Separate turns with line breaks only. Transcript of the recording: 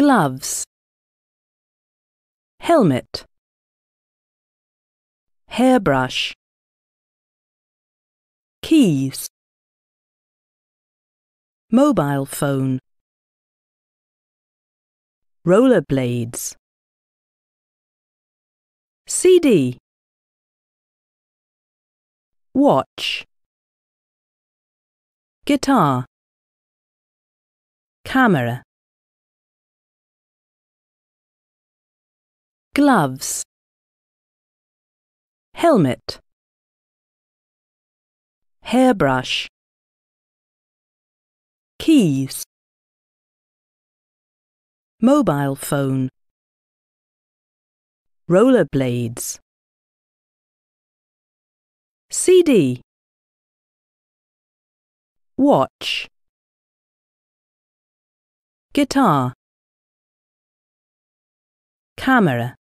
gloves helmet hairbrush keys mobile phone rollerblades CD watch guitar camera gloves helmet hairbrush keys mobile phone rollerblades CD watch guitar camera